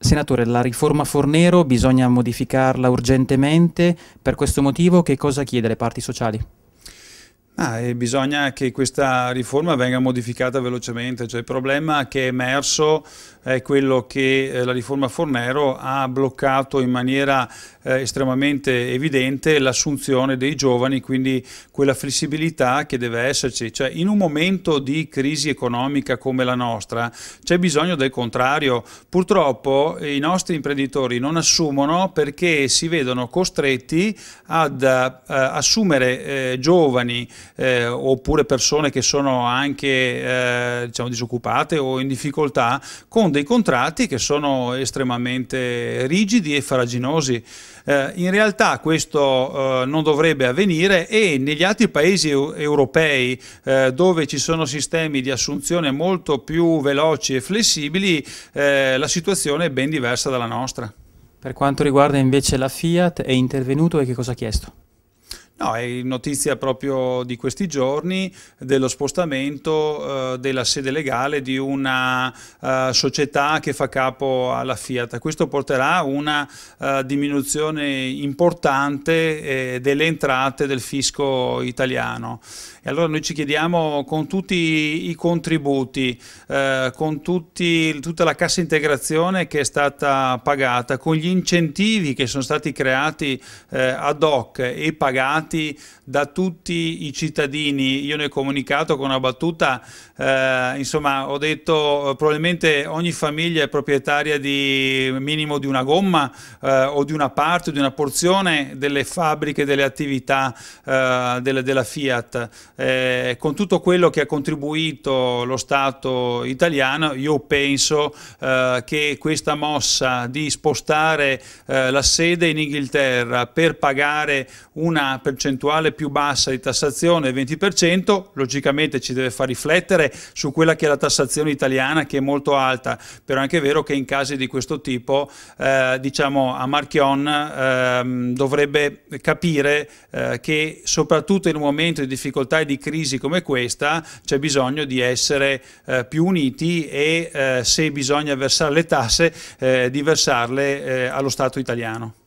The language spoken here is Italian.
Senatore, la riforma Fornero bisogna modificarla urgentemente, per questo motivo che cosa chiede le parti sociali? Ah, e bisogna che questa riforma venga modificata velocemente, cioè, il problema che è emerso è quello che eh, la riforma Fornero ha bloccato in maniera eh, estremamente evidente l'assunzione dei giovani, quindi quella flessibilità che deve esserci, cioè, in un momento di crisi economica come la nostra c'è bisogno del contrario, purtroppo eh, i nostri imprenditori non assumono perché si vedono costretti ad uh, assumere eh, giovani eh, oppure persone che sono anche eh, diciamo, disoccupate o in difficoltà con dei contratti che sono estremamente rigidi e faraginosi. Eh, in realtà questo eh, non dovrebbe avvenire e negli altri paesi europei eh, dove ci sono sistemi di assunzione molto più veloci e flessibili eh, la situazione è ben diversa dalla nostra. Per quanto riguarda invece la Fiat, è intervenuto e che cosa ha chiesto? No, è notizia proprio di questi giorni dello spostamento eh, della sede legale di una eh, società che fa capo alla Fiat. Questo porterà a una eh, diminuzione importante eh, delle entrate del fisco italiano. E allora noi ci chiediamo con tutti i contributi, eh, con tutti, tutta la cassa integrazione che è stata pagata, con gli incentivi che sono stati creati eh, ad hoc e pagati, chiamati da tutti i cittadini, io ne ho comunicato con una battuta, eh, insomma ho detto eh, probabilmente ogni famiglia è proprietaria di minimo di una gomma eh, o di una parte, di una porzione delle fabbriche, delle attività eh, della, della, Fiat. Eh, con tutto quello che ha contribuito lo Stato italiano, io penso eh, che questa mossa di spostare la sede in Inghilterra per pagare una, per percentuale più bassa di tassazione, il 20%, logicamente ci deve far riflettere su quella che è la tassazione italiana che è molto alta, però è anche vero che in casi di questo tipo eh, diciamo a Marchion eh, dovrebbe capire eh, che soprattutto in un momento di difficoltà e di crisi come questa c'è bisogno di essere eh, più uniti e eh, se bisogna versare le tasse eh, di versarle allo Stato italiano.